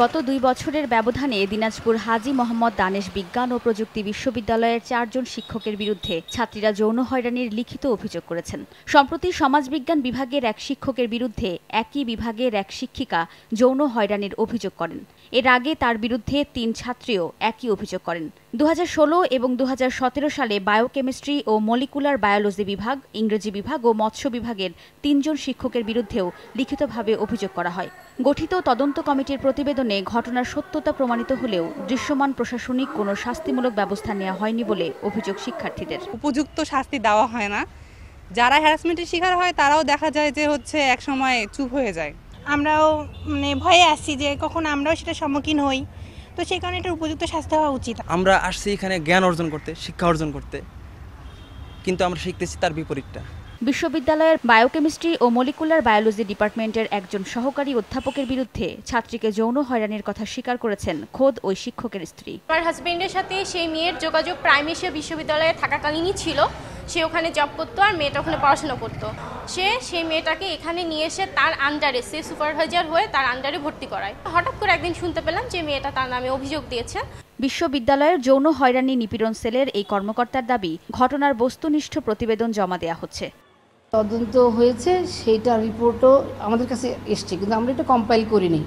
গত দুই বছরের ব্যবধানে দিনাজপুর হাজি মোহাম্মদ দানেশ বিজ্ঞান ও প্রযুক্তি বিশ্ববিদ্যালয়ের চারজন শিক্ষকের বিরুদ্ধে ছাত্রীরা যৌন হয়রানির লিখিত অভিযোগ করেছেন সম্প্রতি সমাজবিজ্ঞান বিভাগের এক শিক্ষকের বিরুদ্ধে একই বিভাগের এক শিক্ষিকা যৌন হয়রানির অভিযোগ করেন এর আগে তার বিরুদ্ধে তিন ছাত্রীও একই অভিযোগ করেন দু এবং দু সালে বায়োকেমিস্ট্রি ও মলিকুলার বায়োলজি বিভাগ ইংরেজি বিভাগ ও মৎস্য বিভাগের তিনজন শিক্ষকের বিরুদ্ধেও লিখিতভাবে অভিযোগ করা হয় গঠিত তদন্ত কমিটির প্রতিবেদন তদন্তে ঘটনার সত্যতা প্রমাণিত হলেও দৃশ্যমান প্রশাসনিক কোনো শাস্তিমূলক ব্যবস্থা নেওয়া হয়নি বলে অভিযোগ শিক্ষার্থীদের উপযুক্ত শাস্তি দেওয়া হয় না যারা হ্যারাসমেন্টের শিকার হয় তারাও দেখা যায় যে হচ্ছে এক সময় চুপ হয়ে যায় আমরাও মানে ভয়ে আসছি যে কখন আমরাও সেটা সম্মুখীন হই তো সেই কারণে এটা উপযুক্ত শাস্তি হওয়া উচিত আমরা আসছি এখানে জ্ঞান অর্জন করতে শিক্ষা অর্জন করতে কিন্তু আমরা শিখতেছি তার বিপরীতটা বিশ্ববিদ্যালয়ের বায়োকেমিস্ট্রি ও মলিকুলার বায়োলজি ডিপার্টমেন্টের একজন সহকারী অধ্যাপকের বিরুদ্ধে ছাত্রীকে যৌন হয়রানির কথা স্বীকার করেছেন খোদ ওই শিক্ষকের স্ত্রী আমার হাজবেন্ডের সাথে সেই মেয়ের যোগাযোগ প্রাইম এশিয়া বিশ্ববিদ্যালয়ে থাকাকালীনই ছিল সে ওখানে জব করতো আর মেয়েটা ওখানে পড়াশোনা করতো সে সেই মেয়েটাকে এখানে নিয়ে এসে তার আন্ডারে সে সুপারভাইজার হয়ে তার আন্ডারে ভর্তি করায় হঠাৎ করে একদিন শুনতে পেলাম যে মেয়েটা তার নামে অভিযোগ দিয়েছে বিশ্ববিদ্যালয়ের যৌন হয়রানি নিপীড়ন সেলের এই কর্মকর্তার দাবি ঘটনার বস্তুনিষ্ঠ প্রতিবেদন জমা দেয়া হচ্ছে তদন্ত হয়েছে সেইটা রিপোর্টও আমাদের কাছে এসছে কিন্তু আমরা এটা কম্পাইল করিনি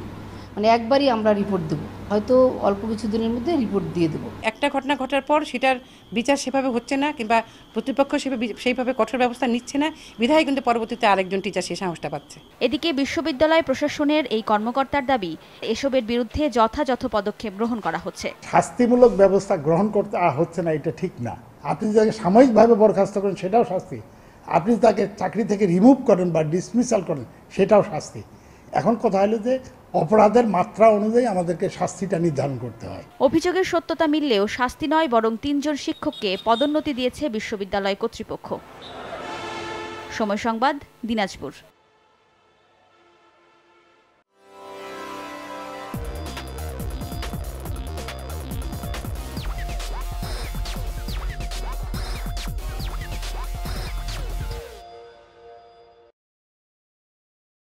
মানে একবারই আমরা রিপোর্ট দেবো হয়তো অল্প কিছু দিনের মধ্যে রিপোর্ট দিয়ে দেবো একটা ঘটনা ঘটার পর সেটার বিচার সেভাবে হচ্ছে না কিংবা প্রতিপক্ষ সেভাবে সেইভাবে কঠোর ব্যবস্থা নিচ্ছে না বিধায় কিন্তু পরবর্তীতে আরেকজন টিচার সেই সাহসটা পাচ্ছে এদিকে বিশ্ববিদ্যালয় প্রশাসনের এই কর্মকর্তার দাবি এসবের বিরুদ্ধে যথাযথ পদক্ষেপ গ্রহণ করা হচ্ছে শাস্তিমূলক ব্যবস্থা গ্রহণ করতে হচ্ছে না এটা ঠিক না আপনি যদি সাময়িকভাবে বরখাস্ত করেন সেটাও শাস্তি আপনি তাকে চাকরি থেকে রিমুভ করেন বা ডিসমিসাল করেন সেটাও শাস্তি এখন কথা হলো যে অপরাধের মাত্রা অনুযায়ী আমাদেরকে শাস্তিটা নির্ধারণ করতে হয় অভিযোগের সত্যতা মিললেও শাস্তি নয় বরং তিনজন শিক্ষককে পদোন্নতি দিয়েছে বিশ্ববিদ্যালয় কর্তৃপক্ষ সময় সংবাদ দিনাজপুর